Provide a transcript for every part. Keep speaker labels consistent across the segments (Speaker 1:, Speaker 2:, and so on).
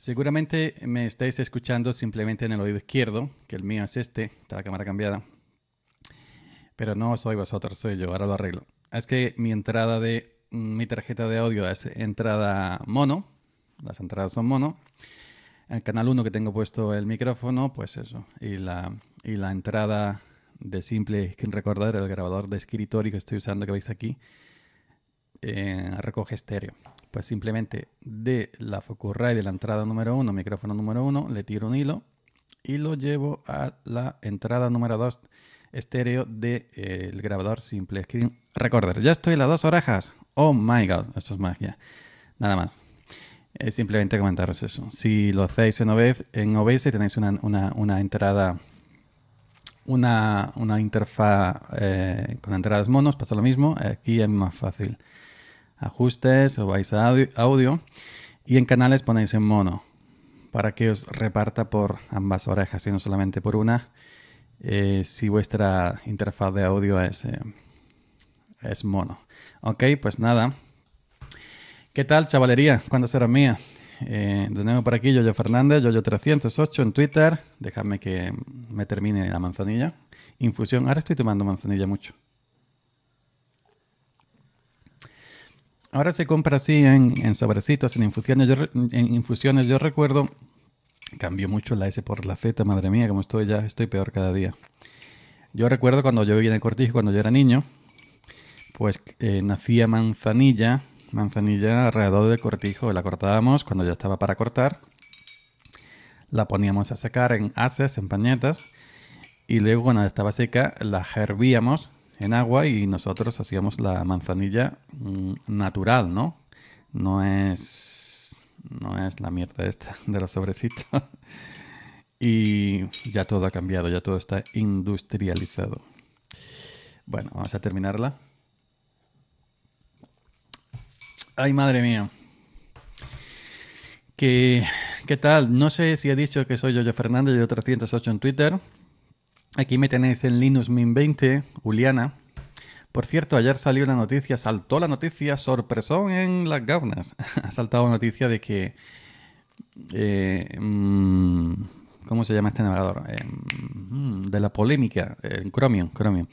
Speaker 1: Seguramente me estáis escuchando simplemente en el oído izquierdo, que el mío es este, está la cámara cambiada. Pero no soy vosotros, soy yo, ahora lo arreglo. Ah, es que mi entrada de mm, mi tarjeta de audio es entrada mono, las entradas son mono. El canal 1 que tengo puesto el micrófono, pues eso. Y la, y la entrada de simple recordar, el grabador de escritorio que estoy usando que veis aquí, eh, recoge estéreo. Pues simplemente de la ray de la entrada número 1, micrófono número 1, le tiro un hilo y lo llevo a la entrada número 2 estéreo del de, eh, grabador Simple Screen Recorder. Ya estoy las dos orejas. Oh my god, esto es magia. Nada más. es simplemente comentaros eso. Si lo hacéis en vez en y tenéis una, una, una entrada, una, una interfaz eh, con entradas monos, pasa lo mismo. Aquí es más fácil ajustes o vais a audio y en canales ponéis en mono para que os reparta por ambas orejas y no solamente por una eh, si vuestra interfaz de audio es, eh, es mono. Ok, pues nada. ¿Qué tal, chavalería? ¿Cuándo será mía? tenemos eh, por aquí Yoyo Fernández, Yoyo308 en Twitter. Dejadme que me termine la manzanilla. Infusión. Ahora estoy tomando manzanilla mucho. Ahora se compra así en, sobrecitos, en infusiones. Yo, en infusiones, yo recuerdo, cambió mucho la S por la Z, madre mía, como estoy ya, estoy peor cada día. Yo recuerdo cuando yo vivía en el cortijo, cuando yo era niño, pues eh, nacía manzanilla, manzanilla alrededor del cortijo, la cortábamos cuando ya estaba para cortar, la poníamos a secar en haces, en pañetas, y luego cuando estaba seca la hervíamos en agua y nosotros hacíamos la manzanilla mm, natural, ¿no? No es, no es la mierda esta de los sobrecitos. y ya todo ha cambiado, ya todo está industrializado. Bueno, vamos a terminarla. Ay, madre mía. ¿Qué, tal? No sé si he dicho que soy yo Fernández, yo 308 en Twitter. Aquí me tenéis en Linux Mint 20, Juliana. Por cierto, ayer salió la noticia, saltó la noticia, sorpresón en las gaunas. ha saltado noticia de que... Eh, mm, ¿Cómo se llama este navegador? Eh, mm, de la polémica, En eh, Chromium, Chromium.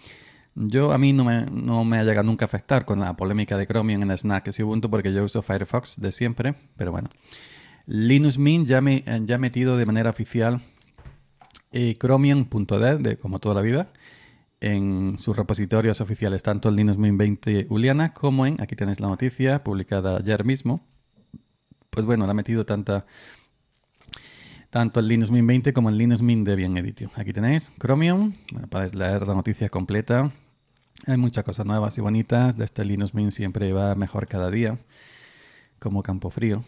Speaker 1: Yo a mí no me, ha llegado nunca a afectar con la polémica de Chromium en Snack y Ubuntu porque yo uso Firefox de siempre, pero bueno. Linux Mint ya me ya metido de manera oficial eh, de, como toda la vida, en sus repositorios oficiales, tanto el Linux Mint 20 Juliana como en, aquí tenéis la noticia, publicada ayer mismo. Pues bueno, la ha metido tanta, tanto el Linux Mint 20 como el Linux Mint Debian Edition. Aquí tenéis Chromium, bueno, para leer la noticia completa. Hay muchas cosas nuevas y bonitas, de este Linux Mint siempre va mejor cada día, como campo frío.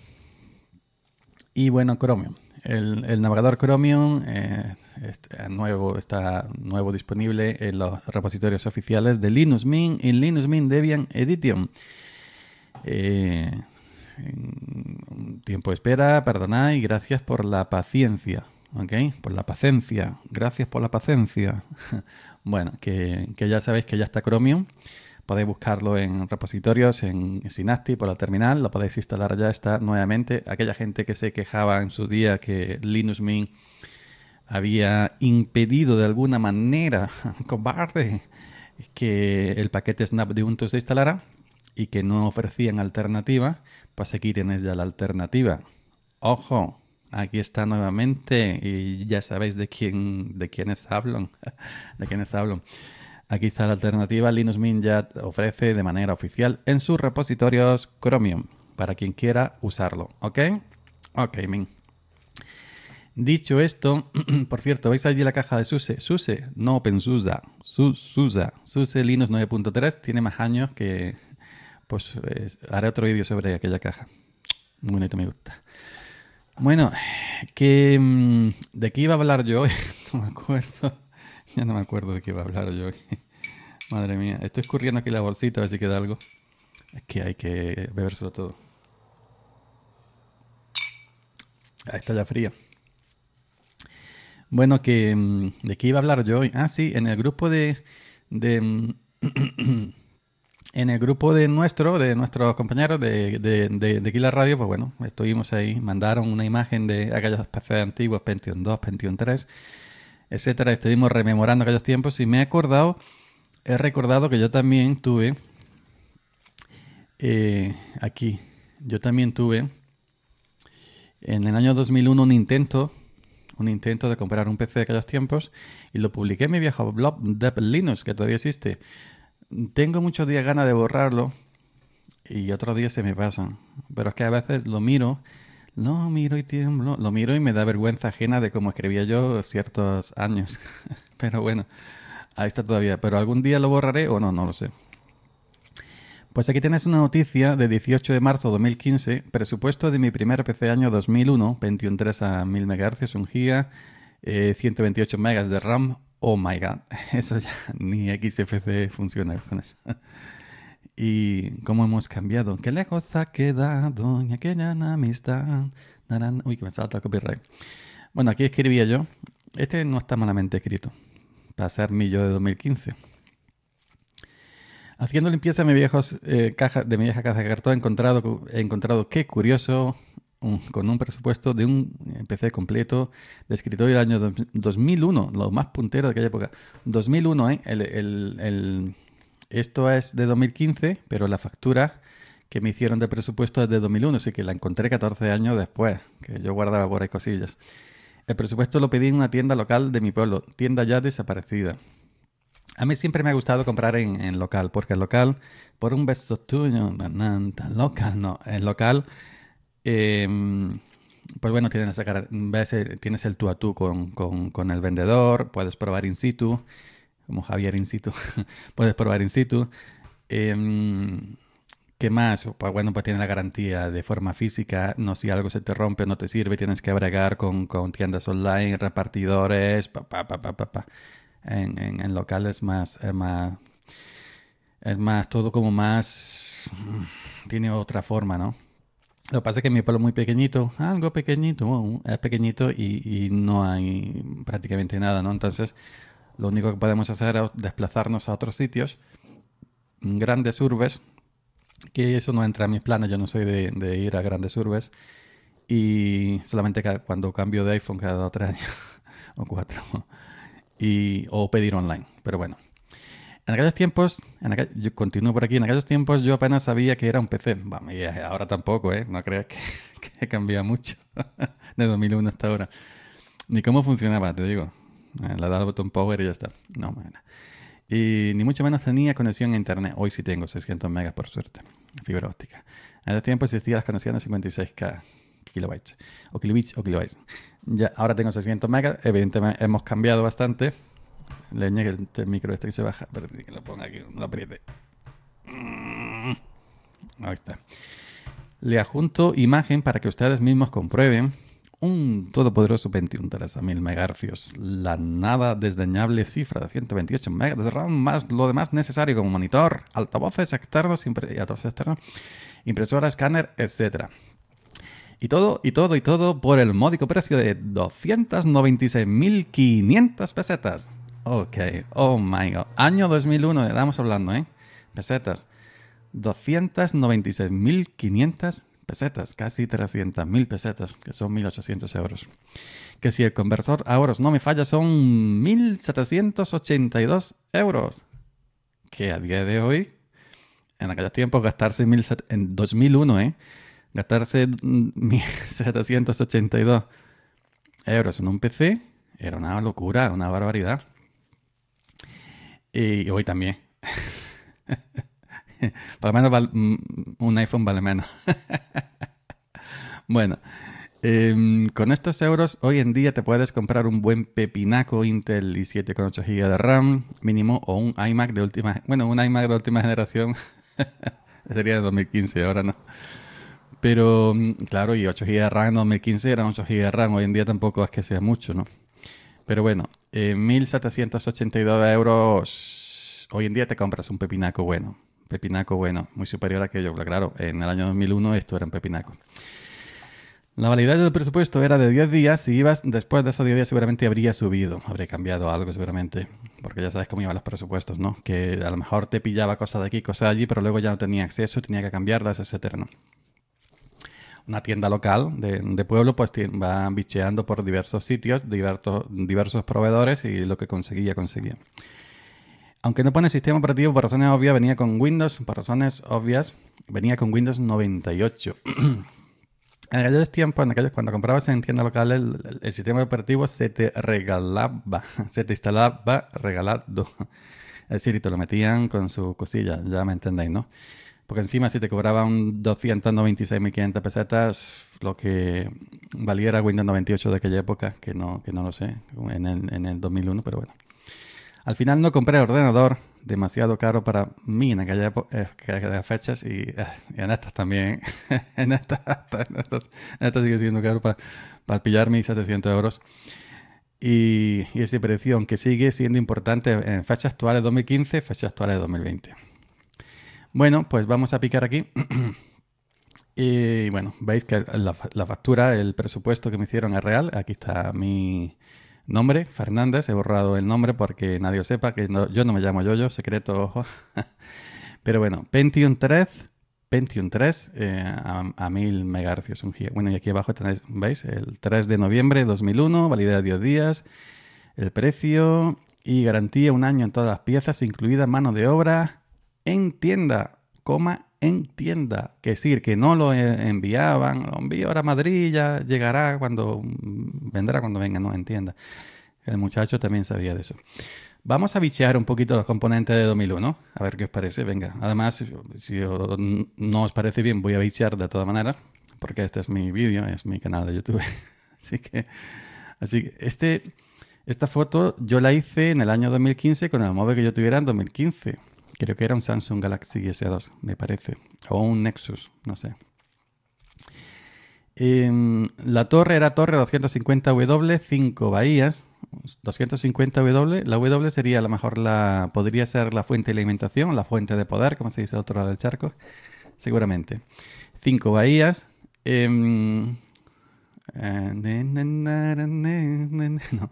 Speaker 1: Y bueno, Chromium. El, navegador Chromium eh, eh, nuevo, está nuevo disponible en los repositorios oficiales de Linux Mint y Linux Mint Debian Edition. Eh, tiempo de espera, perdonad y gracias por la paciencia. ¿Ok? Por la paciencia. Gracias por la paciencia. bueno, que, ya sabéis que ya está Chromium. Podéis buscarlo en repositorios, en Synaptic, por la terminal. Lo podéis instalar ya. Está nuevamente. Aquella gente que se quejaba en su día que Linux Mint había impedido de alguna manera, cobarde, que el paquete Snap de Ubuntu se instalara y que no ofrecían alternativa, pues aquí tienes ya la alternativa. ¡Ojo! Aquí está nuevamente y ya sabéis de quién de quiénes hablan, de quiénes hablan. Aquí está la alternativa. Linux Mint ya ofrece de manera oficial en sus repositorios Chromium para quien quiera usarlo. ¿Ok? Ok, Mint. Dicho esto, por cierto, veis allí la caja de SUSE. SUSE, no OpenSUSE. SUSE, SUSE Linux 9.3 tiene más años que... Pues haré otro vídeo sobre aquella caja. Muy bonito, me gusta. Bueno, que, mm, ¿de qué iba a hablar yo hoy? no me acuerdo. Ya no me acuerdo de qué iba a hablar yo hoy. Madre mía, estoy escurriendo aquí la bolsita a ver si queda algo. Es que hay que bebérselo todo. Ahí está ya fría. Bueno, que, mm, ¿de qué iba a hablar yo hoy? Ah, sí, en el grupo de... de mm, en el grupo de nuestro, de nuestros compañeros de, de, de, Radio, pues bueno, estuvimos ahí, mandaron una imagen de aquellos PC antiguos, Pentium 2, Pentium 3, etcétera. Estuvimos rememorando aquellos tiempos y me he acordado, he recordado que yo también tuve eh, aquí, yo también tuve en el año 2001 un intento un intento de comprar un PC de aquellos tiempos y lo publiqué en mi viejo blog de Linux, que todavía existe. Tengo muchos días ganas de borrarlo y otros días se me pasan. Pero es que a veces lo miro, lo miro y tiemblo, lo miro y me da vergüenza ajena de cómo escribía yo ciertos años. Pero bueno, ahí está todavía. Pero algún día lo borraré o no, no lo sé. Pues aquí tienes una noticia de 18 de marzo de 2015, presupuesto de mi primer PC año 2001, 21 a 1000 MHz, 1 GB, 128 MB de RAM. Oh my god, eso ya ni XFC funciona con eso. y cómo hemos cambiado, qué lejos ha quedado en aquella amistad. Uy, que me salta copyright. Bueno, aquí escribía yo. Este no está malamente escrito. Para ser mi yo de 2015. Haciendo limpieza de mi, eh, de mi vieja caja de cartón he encontrado, he encontrado qué curioso, con un presupuesto de un PC completo de escritorio del año 2001, lo más puntero de aquella época. 2001, ¿eh? El, el, esto es de 2015, pero la factura que me hicieron de presupuesto es de 2001, así que la encontré 14 años después, que yo guardaba por ahí cosillas. El presupuesto lo pedí en una tienda local de mi pueblo, tienda ya desaparecida. A mí siempre me ha gustado comprar en, local, porque el local, por un beso tuyo, local, no, el local, em, pues bueno, tienes, eh, tienes el tú a tú con, con, con el vendedor, puedes probar in situ, como Javier in situ, puedes probar in situ. Em, ¿Qué más? Pues bueno, pues tiene la garantía de forma física, no si algo se te rompe, no te sirve, tienes que bregar con, con tiendas online, repartidores, pa, pa, pa, pa, pa, pa en, locales más, es eh, más, es más, todo como más, mm, tiene otra forma, ¿no? Lo que pasa es que mi pueblo es muy pequeñito, algo pequeñito, oh, es pequeñito y, no hay prácticamente nada, ¿no? Entonces, lo único que podemos hacer es desplazarnos a otros sitios, grandes urbes, que eso no entra en mis planes, yo no soy de, ir a grandes urbes, y solamente cuando cambio de iPhone cada tres años o cuatro, o pedir online. Pero bueno, en aquellos tiempos, en yo continúo por aquí, en aquellos tiempos yo apenas sabía que era un PC. y eh, ahora tampoco, ¿eh? No creas que, cambia mucho de 2001 hasta ahora. Ni cómo funcionaba, te digo. Eh, le he dado botón power y ya está. No, Y ni mucho menos tenía conexión a internet. Hoy sí tengo 600 megas, por suerte. Fibra óptica. En aquel tiempo existían las conexiones 56K kilobytes o kilobits o kilobytes. Ya, ahora tengo 600 megas, evidentemente hemos cambiado bastante. Le que el, este micro este que se baja, pero que lo ponga aquí, no lo apriete. Mm. Ahí está. Le adjunto imagen para que ustedes mismos comprueben un todopoderoso 21 teras a la nada desdeñable cifra de 128 megas de RAM más lo demás necesario como monitor, altavoces externos, altavoces impresora, escáner, etcétera. Y todo, y todo, y todo por el módico precio de 296.500 pesetas. Ok, oh my god. Año 2001, eh, estamos hablando, ¿eh? Pesetas. 296.500 pesetas, casi 300.000 pesetas, que son 1.800 euros. Que si el conversor a ah, euros no me falla, son 1.782 euros. Que a día de hoy, en aquellos tiempos, gastarse en 2001, ¿eh? Gastarse 1.782 euros en un PC era una locura, una barbaridad. Y hoy también. Por lo menos mm, un iPhone vale menos. bueno, em, con estos euros hoy en día te puedes comprar un buen pepinaco Intel i7 con 8 GB de RAM mínimo o un iMac de última... Bueno, un iMac de última generación sería de 2015, ahora no. Pero mm, claro, y 8 GB de RAM en 2015 eran 8 GB de RAM, hoy en día tampoco es que sea mucho, ¿no? Pero bueno, eh, 1.782 euros, hoy en día te compras un pepinaco bueno, pepinaco bueno, muy superior a aquello, claro, en el año 2001 esto era un pepinaco. La validez del presupuesto era de 10 días. Si ibas después de esos 10 días, seguramente habría subido, habría cambiado algo, seguramente. Porque ya sabes cómo iban los presupuestos, ¿no? Que a lo mejor te pillaba cosas de aquí, cosas de allí, pero luego ya no tenía acceso, tenía que cambiarlas, etcétera, ¿no? una tienda local de, pueblo, pues va bicheando por diversos sitios, diversos, diversos proveedores y lo que conseguía, conseguía. Aunque no pone sistema operativo por razones obvias, venía con Windows, por razones obvias, venía con Windows 98. en aquellos tiempos, en aquellos, cuando comprabas en tienda local, el, sistema operativo se te regalaba, se te instalaba regalado. Es decir, te lo metían con su cosilla, ya me entendéis, ¿no? Porque encima si te cobraban 296.500 pesetas, lo que valiera Windows 98 de aquella época, que no, que no lo sé, en el, en el 2001, pero bueno. Al final no compré ordenador, demasiado caro para mí en aquella eh, que aquellas fechas y, y, eh, en estas también. en, estas, en, sigue siendo caro para, para pillar mis 700 euros. Y, y, ese precio, aunque sigue siendo importante en fechas actuales 2015, fechas actuales 2020. Bueno, pues vamos a picar aquí. y bueno, veis que la, factura, el presupuesto que me hicieron es real. Aquí está mi nombre, Fernández. He borrado el nombre porque nadie sepa que yo no me llamo yo. secreto, ojo. Pero bueno, Pentium 3, Pentium 3 eh, a, 1000 MHz, Bueno, y aquí abajo tenéis, veis, el 3 de noviembre de 2001, validez de 10 días, el precio y garantía un año en todas las piezas, incluida mano de obra entienda, coma, entienda, que decir, que no lo e-, enviaban, lo envío ahora a Madrid, ya llegará cuando mm, vendrá, cuando venga, no entienda. El muchacho también sabía de eso. Vamos a bichear un poquito los componentes de 2001, a ver qué os parece, venga. Además, si no os parece bien, voy a bichear de todas maneras, porque este es mi vídeo, es mi canal de YouTube. así que, así que este, esta foto yo la hice en el año 2015 con el móvil que yo tuviera en 2015. Creo que era un Samsung Galaxy S2, me parece. O un Nexus, no sé. Em, la torre era torre 250W, 5 bahías. 250W, la W sería a mejor la. podría ser la fuente de alimentación, la fuente de poder, como se dice al otro lado del charco, seguramente. 5 bahías. Em, eh, no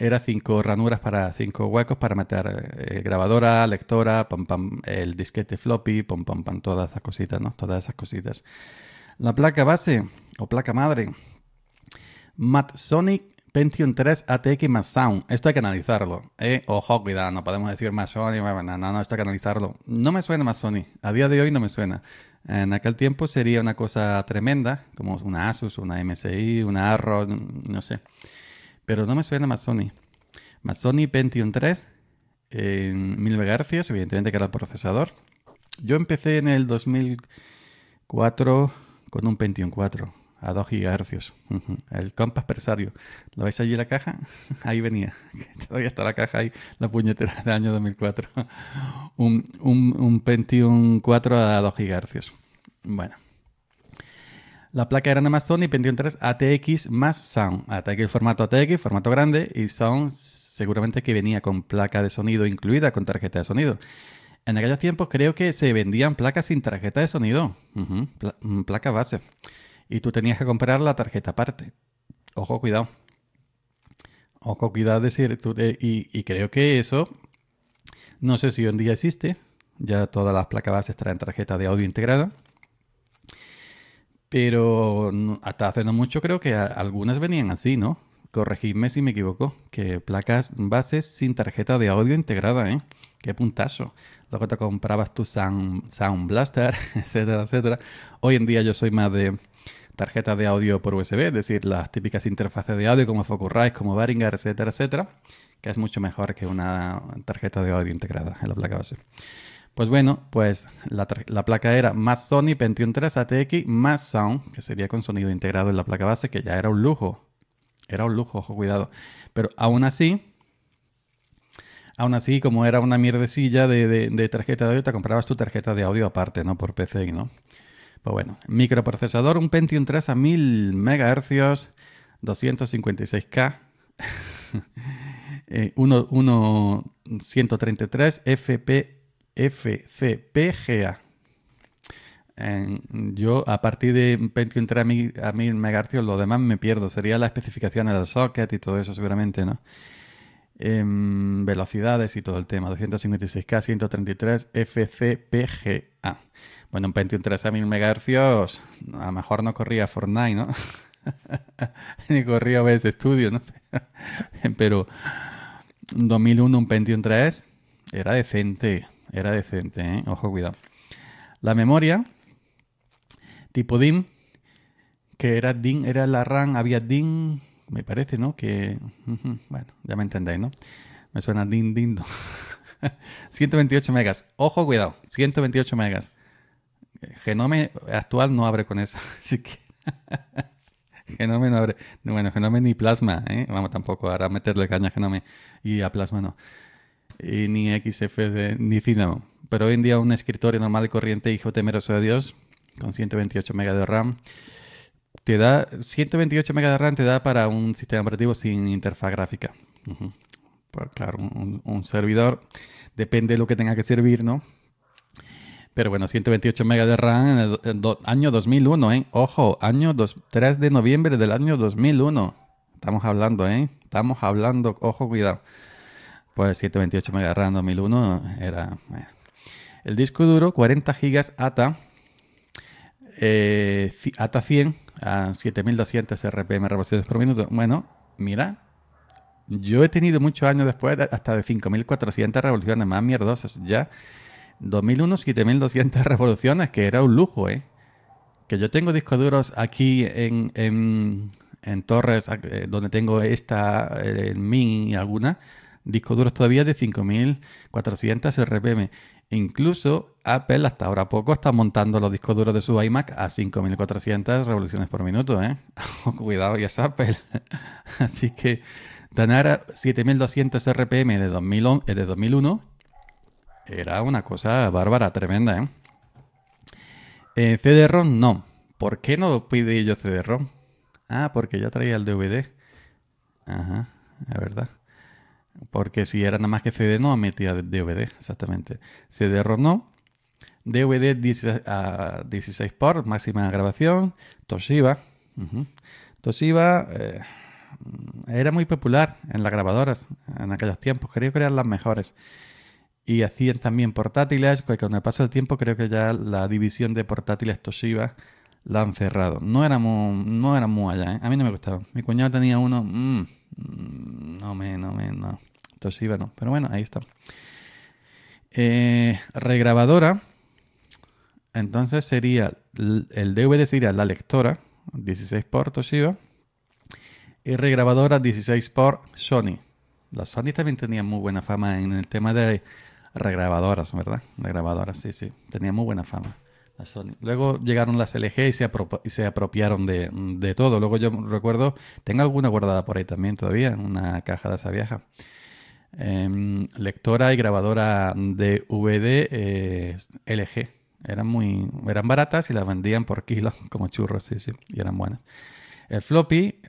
Speaker 1: era cinco ranuras para cinco huecos para meter eh, grabadora, lectora, pam, pam, el disquete floppy, pam, pam, pam, todas esas cositas, ¿no? Todas esas cositas. La placa base o placa madre, Matsonic Pentium 3 ATX más Sound. Esto hay que analizarlo. Eh, ojo, cuidado, no podemos decir más No, no, no, esto hay que analizarlo. No me suena más Sony. A día de hoy no me suena. En aquel tiempo sería una cosa tremenda, como una Asus, una MSI, una Arrow, no sé pero no me suena más Sony. Más Pentium 3, en 1000 MHz, evidentemente que era el procesador. Yo empecé en el 2004 con un Pentium 4 a 2 GHz. El Compass Presario. ¿Lo veis allí la caja? Ahí venía. Todavía está la caja ahí, la puñetera del año 2004. Un, un, un Pentium 4 a 2 GHz. Bueno, la placa era y Sony 3 ATX más Sound. ATX formato ATX, formato grande, y Sound seguramente que venía con placa de sonido incluida, con tarjeta de sonido. En aquellos tiempos creo que se vendían placas sin tarjeta de sonido, mm, placa base. Y tú tenías que comprar la tarjeta aparte. Ojo, cuidado. Ojo, cuidado decir, eh, y, y creo que eso, no sé si hoy en día existe, ya todas las placas bases traen tarjeta de audio integrada. Pero hasta hace no mucho creo que algunas venían así, ¿no? Corregidme si me equivoco, que placas bases sin tarjeta de audio integrada, ¿eh? Qué puntazo. Luego te comprabas tu Sound, Blaster, etcétera, etcétera. Hoy en día yo soy más de tarjeta de audio por USB, es decir, las típicas interfaces de audio como Focusrite, como Behringer, etcétera, etcétera, que es mucho mejor que una tarjeta de audio integrada en la placa base. Pues bueno, pues la, placa era más Sony Pentium 3 ATX más Sound, que sería con sonido integrado en la placa base, que ya era un lujo. Era un lujo, ojo, cuidado. Pero aún así, aún así, como era una mierdecilla de, tarjeta de audio, te comprabas tu tarjeta de audio aparte, ¿no? Por PC. ¿no? Pues bueno, microprocesador, un Pentium 3 a 1000 MHz, 256K, 133 FP FCPGA. yo, a partir de un Pentium a, a 1000 MHz, lo demás me pierdo. Sería la especificación del socket y todo eso, seguramente, ¿no? Em, velocidades y todo el tema. 256K, 133 FCPGA. Bueno, un Pentium 3 a 1000 MHz, a lo mejor no corría Fortnite, ¿no? Ni corría BS Studio, ¿no? Pero 2001 un Pentium 3 era decente. Era decente, ¿eh? Ojo, cuidado. La memoria, tipo DIM, que era DIM, era la RAM, había DIM, me parece, ¿no? Que, bueno, ya me entendéis, ¿no? Me suena DIM, DIM. No. 128 megas. Ojo, cuidado, 128 megas. Genome actual no abre con eso, así que... Genome no abre. Bueno, Genome ni Plasma, ¿eh? Vamos, tampoco. Ahora meterle caña a Genome y a Plasma no y ni XFD ni Cinema Pero hoy en día un escritorio normal, y corriente, hijo temeroso de Dios, con 128 MB de RAM, te da 128 MB de RAM te da para un sistema operativo sin interfaz gráfica. Pues, claro, un, servidor depende de lo que tenga que servir, ¿no? Pero bueno, 128 MB de RAM en el, año 2001, ¿eh? Ojo, año 3 de noviembre del año 2001. Estamos hablando, ¿eh? Estamos hablando, ojo, cuidado de 728 MB 2001 era... El disco duro, 40 gigas ATA, ATA 100 a 7200 RPM revoluciones por minuto. Bueno, mira, yo he tenido muchos años después hasta de 5400 revoluciones, más mierdosas ya. 2001, 7200 revoluciones, que era un lujo, ¿eh? Que yo tengo discos duros aquí en, en, Torres, eh, donde tengo esta, en eh, Min y alguna, discos duros todavía de 5.400 RPM. E incluso Apple hasta ahora poco está montando los discos duros de su iMac a 5.400 revoluciones por minuto. ¿eh? Cuidado, ya es Apple. Así que Danara 7.200 RPM de, eh, de 2001 era una cosa bárbara, tremenda. ¿eh? Eh, cd rom no. ¿Por qué no pide yo CD-ROM? Ah, porque ya traía el DVD. Ajá, es verdad. Porque si era nada más que CD, no metía DVD, exactamente. CD-ROM no. DVD 16, ah, por, máxima grabación. Toshiba. Toshiba eh, era muy popular en las grabadoras en aquellos tiempos. Creo que eran las mejores. Y hacían también portátiles, que con el paso del tiempo creo que ya la división de portátiles Toshiba la han cerrado. No era muy, no allá, ¿eh? a mí no me gustaba. Mi cuñado tenía uno, mm, mm, no me, no me, no no, Pero bueno, ahí está. Eh, regrabadora. Entonces sería, el DVD sería la lectora, 16 por Toshiba, y regrabadora 16 por Sony. La Sony también tenía muy buena fama en el tema de regrabadoras, ¿verdad? grabadoras, sí, sí. Tenía muy buena fama la Sony. Luego llegaron las LG y se, apropiaron de, de, todo. Luego yo recuerdo, tengo alguna guardada por ahí también todavía, en una caja de esa vieja. Em, lectora y grabadora de VD eh, LG. Eran, muy, eran baratas y las vendían por kilo como churros, sí, sí, y eran buenas. El floppy,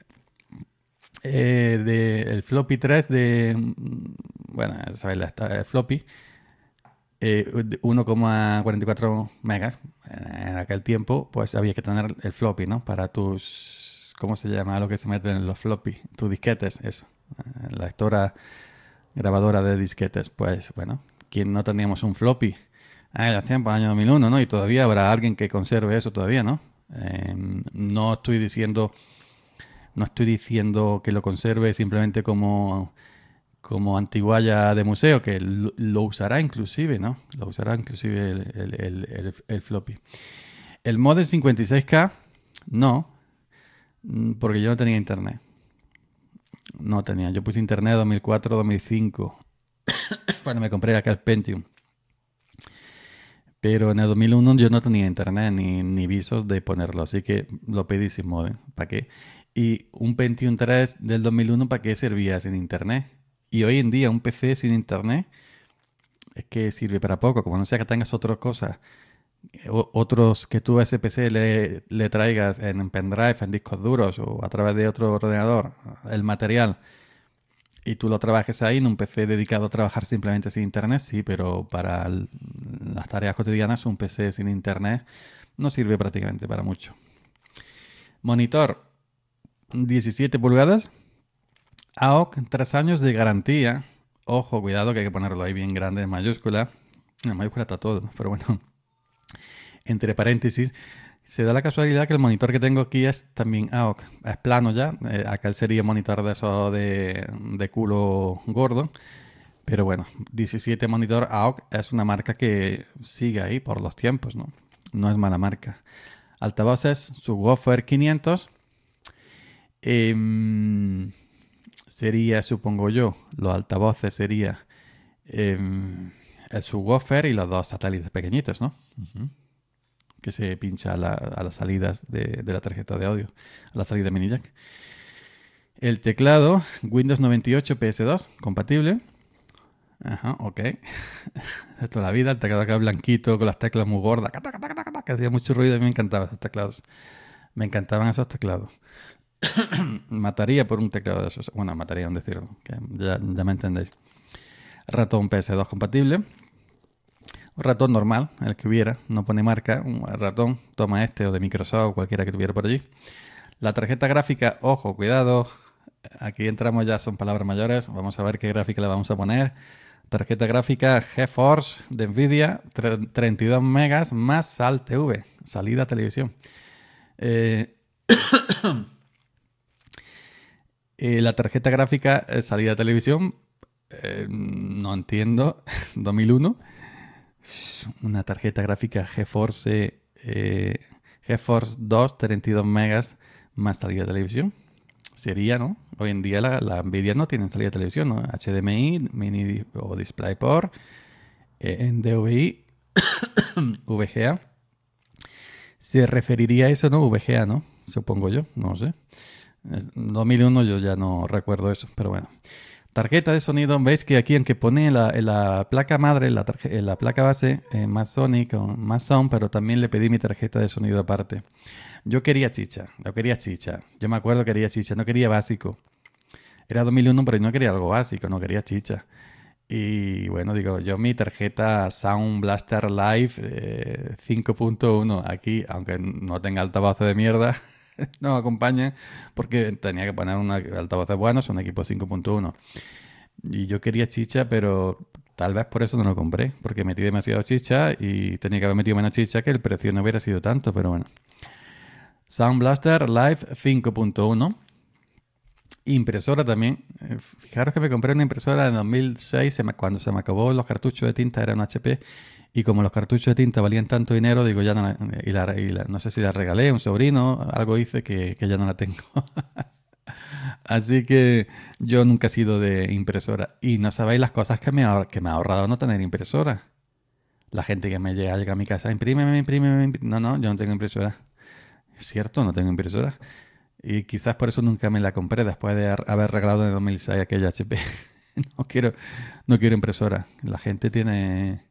Speaker 1: eh, de, el floppy 3 de, mm, bueno, sabes, el floppy, 1,44 eh, megas, en aquel tiempo, pues había que tener el floppy, ¿no? Para tus, ¿cómo se llama lo que se mete en los floppy? Tus disquetes, eso. La lectora grabadora de disquetes. Pues bueno, quien no teníamos un floppy? Ah, ya tiempo, año 2001, ¿no? Y todavía habrá alguien que conserve eso todavía, ¿no? Em, no estoy diciendo no estoy diciendo que lo conserve simplemente como, como antiguaya de museo, que lo, usará inclusive, ¿no? Lo usará inclusive el, el, el, floppy. El modem 56K, no, mm, porque yo no tenía internet. No tenía. Yo puse internet 2004-2005 bueno me compré acá el Pentium. Pero en el 2001 yo no tenía internet ni, visos de ponerlo, así que lo pedí sin modem. ¿Para qué? Y un Pentium 3 del 2001, ¿para qué servía sin internet? Y hoy en día un PC sin internet es que sirve para poco, como no sea que tengas otras cosas otros que tú a ese PC le, traigas en pendrive, en discos duros o a través de otro ordenador, el material, y tú lo trabajes ahí en un PC dedicado a trabajar simplemente sin internet, sí, pero para las tareas cotidianas un PC sin internet no sirve prácticamente para mucho. Monitor 17 pulgadas, AOC 3 años de garantía. Ojo, cuidado que hay que ponerlo ahí bien grande en mayúscula. En mayúscula está todo, pero bueno. Entre paréntesis, se da la casualidad que el monitor que tengo aquí es también AOC, es plano ya, aquel eh, acá sería monitor de eso de, culo gordo. Pero bueno, 17 monitor AOC es una marca que sigue ahí por los tiempos, ¿no? No es mala marca. Altavoces, subwoofer 500. Em, sería, supongo yo, los altavoces sería em, el subwoofer y los dos satélites pequeñitos, ¿no? Que se pincha a, las salidas de, la tarjeta de audio, a la salida mini jack. El teclado Windows 98 PS2, compatible. Ajá, ok. Toda la vida, el teclado acá blanquito, con las teclas muy gordas, que hacía mucho ruido y me encantaban esos teclados. Me encantaban esos teclados. mataría por un teclado de esos. Bueno, mataría, un decirlo, que ya, ya me entendéis. Ratón PS2 compatible ratón normal, el que hubiera, no pone marca, un ratón, toma este o de Microsoft, o cualquiera que tuviera por allí. La tarjeta gráfica, ojo, cuidado, aquí entramos ya, son palabras mayores, vamos a ver qué gráfica le vamos a poner. Tarjeta gráfica GeForce de Nvidia, 32 megas más SAL TV, salida televisión. Eh, eh, la tarjeta gráfica eh, salida televisión, no entiendo, 2001. una tarjeta gráfica GeForce, eh, GeForce 2, 32 megas más salida de televisión. Sería, ¿no? Hoy en día la, Nvidia no tiene salida de televisión, ¿no? HDMI, mini o DisplayPort, eh, en DVI, VGA. Se referiría a eso, ¿no? VGA, ¿no? Supongo yo, no sé. En eh, 2001 yo ya no recuerdo eso, pero bueno. Tarjeta de sonido, veis que aquí en que pone la, placa madre, la, eh, la placa base, eh, más Sonic más Sound, pero también le pedí mi tarjeta de sonido aparte. Yo quería chicha, yo quería chicha. Yo me acuerdo que quería chicha, no quería básico. Era 2001, pero no quería algo básico, no quería chicha. Y bueno, digo, yo mi tarjeta Sound Blaster Live 5.1 eh, aquí, aunque no tenga altavoz de mierda, nos acompañan porque tenía que poner una altavoz de buenos, un equipo 5.1. Y yo quería chicha, pero tal vez por eso no lo compré, porque metí demasiado chicha y tenía que haber metido menos chicha que el precio no hubiera sido tanto, pero bueno. Sound Blaster Live 5.1. Impresora también. Eh, fijaros que me compré una impresora en 2006, cuando se me acabó los cartuchos de tinta, era un HP, y como los cartuchos de tinta valían tanto dinero, digo, ya no, la, y la, no sé si la regalé a un sobrino, algo hice que, ya no la tengo. Así que yo nunca he sido de impresora. Y no sabéis las cosas que me, ha, que me ha ahorrado no tener impresora. La gente que me llega, llega a mi casa, imprímeme, imprímeme, imprímeme. No, no, yo no tengo impresora. Es cierto, no tengo impresora. Y quizás por eso nunca me la compré después de haber regalado en 2006 aquella HP. no, quiero, no quiero impresora. La gente tiene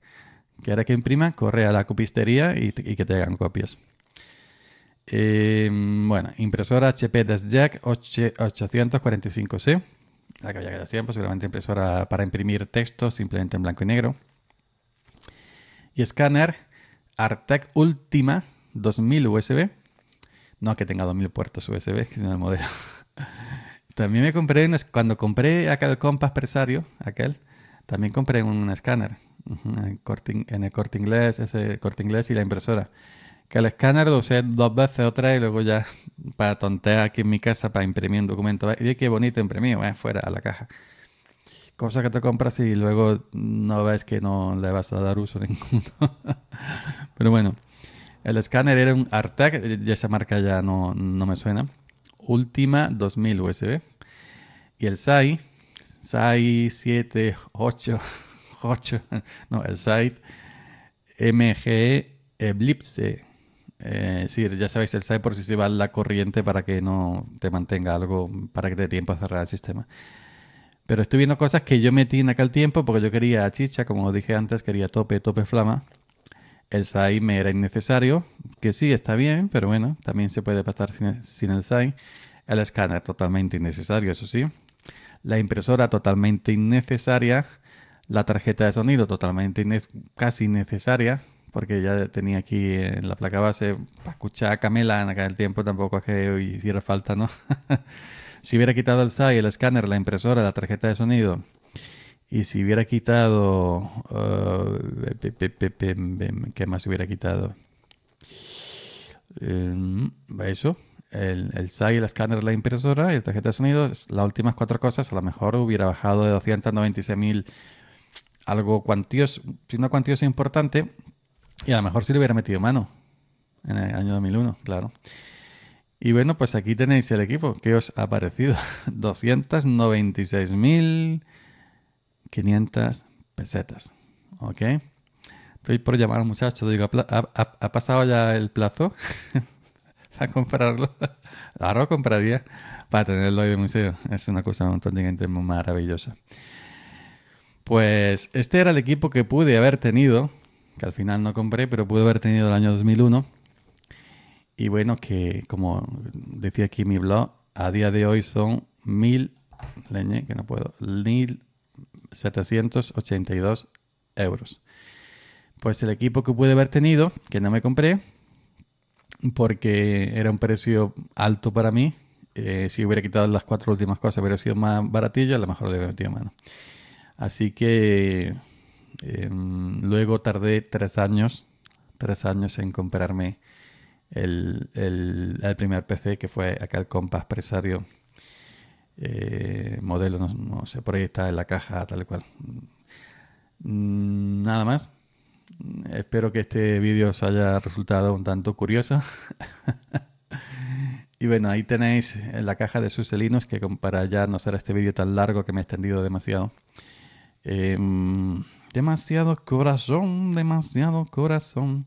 Speaker 1: que ahora que imprima, corre a la copistería y, que te hagan copias. Em, bueno, impresora HP Jack 845C, la que había que siempre, seguramente impresora para imprimir texto, simplemente en blanco y negro. Y escáner Artec Ultima 2000 USB, no que tenga 2000 puertos USB, que es el modelo. También me compré, cuando compré aquel Compass Presario, aquel, también compré un escáner en el corte inglés, ese corte inglés y la impresora. Que el escáner lo usé dos veces otra tres y luego ya para tontear aquí en mi casa para imprimir un documento. Y qué bonito imprimido, fuera a la caja. Cosa que te compras y luego no ves que no le vas a dar uso ninguno. Pero bueno, el escáner era un Artec, ya esa marca ya no, no me suena. Última 2000 USB. Y el SAI, SAI 7, 8, 8, no, el SAI, mg Eclipse. Eh, sí, ya sabéis, el SAI por si se va la corriente para que no te mantenga algo, para que te dé tiempo a cerrar el sistema. Pero estoy viendo cosas que yo metí en aquel tiempo porque yo quería chicha, como dije antes, quería tope, tope flama. El SAI me era innecesario, que sí, está bien, pero bueno, también se puede pasar sin, sin el SAI. El escáner totalmente innecesario, eso sí la impresora totalmente innecesaria, la tarjeta de sonido totalmente casi innecesaria, porque ya tenía aquí en la placa base para escuchar a Camela en aquel tiempo tampoco es que hiciera falta, ¿no? si hubiera quitado el SAI, el escáner, la impresora, la tarjeta de sonido, y si hubiera quitado... Eh, ¿Qué más hubiera quitado? Eh, eso, el, el SAI, el escáner, la impresora y el tarjeta de sonido, las últimas cuatro cosas, a lo mejor hubiera bajado de 296.000 algo cuantioso, no cuantioso, importante, y a lo mejor sí le hubiera metido mano en el año 2001, claro. Y bueno, pues aquí tenéis el equipo ¿Qué os ha parecido. 296.500 pesetas. ¿Ok? Estoy por llamar al muchacho, digo, ha pasado ya el plazo? a comprarlo. Ahora compraría para tenerlo ahí en el museo. Es una cosa gente maravillosa. Pues este era el equipo que pude haber tenido, que al final no compré, pero pude haber tenido el año 2001. Y bueno, que como decía aquí mi blog, a día de hoy son mil, leñe, que no puedo, 1782 euros. Pues el equipo que pude haber tenido, que no me compré, porque era un precio alto para mí. Eh, si hubiera quitado las cuatro últimas cosas, hubiera sido más baratilla, a lo mejor le hubiera metido mano. Así que em, luego tardé tres años, tres años en comprarme el, primer PC, que fue acá el Compass Presario eh, modelo, no, no, sé, por ahí está en la caja, tal cual. Mm, nada más espero que este vídeo os haya resultado un tanto curioso. y bueno, ahí tenéis la caja de Suselinos, que para ya no será este vídeo tan largo que me he extendido demasiado. Em, demasiado corazón, demasiado corazón.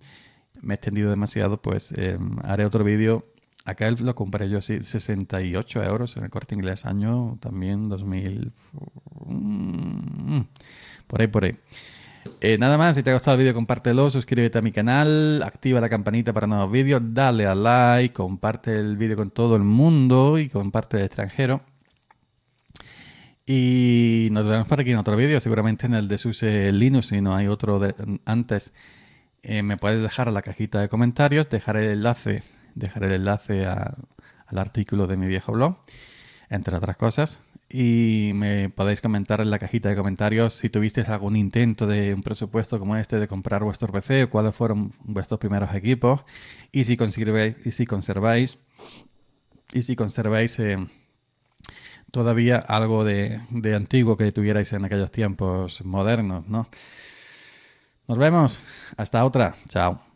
Speaker 1: Me he extendido demasiado, pues em, haré otro vídeo. Acá lo compré yo así, 68 euros en el corte inglés, año también 2000. Mm, mm, por ahí, por ahí. Eh, nada más, si te ha gustado el vídeo, compártelo, suscríbete a mi canal, activa la campanita para nuevos vídeos, dale a like, comparte el vídeo con todo el mundo y comparte el extranjero. Y nos vemos por aquí en otro vídeo, seguramente en el de SUSE Linux, si no hay otro antes. Eh, me puedes dejar la cajita de comentarios, dejar el enlace, dejar el enlace al artículo de mi viejo blog, entre otras cosas y me podéis comentar en la cajita de comentarios si tuvisteis algún intento de un presupuesto como este de comprar vuestro PC, cuáles fueron vuestros primeros equipos y si conserváis y si conserváis, y si eh, todavía algo de, de antiguo que tuvierais en aquellos tiempos modernos, ¿no? Nos vemos. Hasta otra. Chao.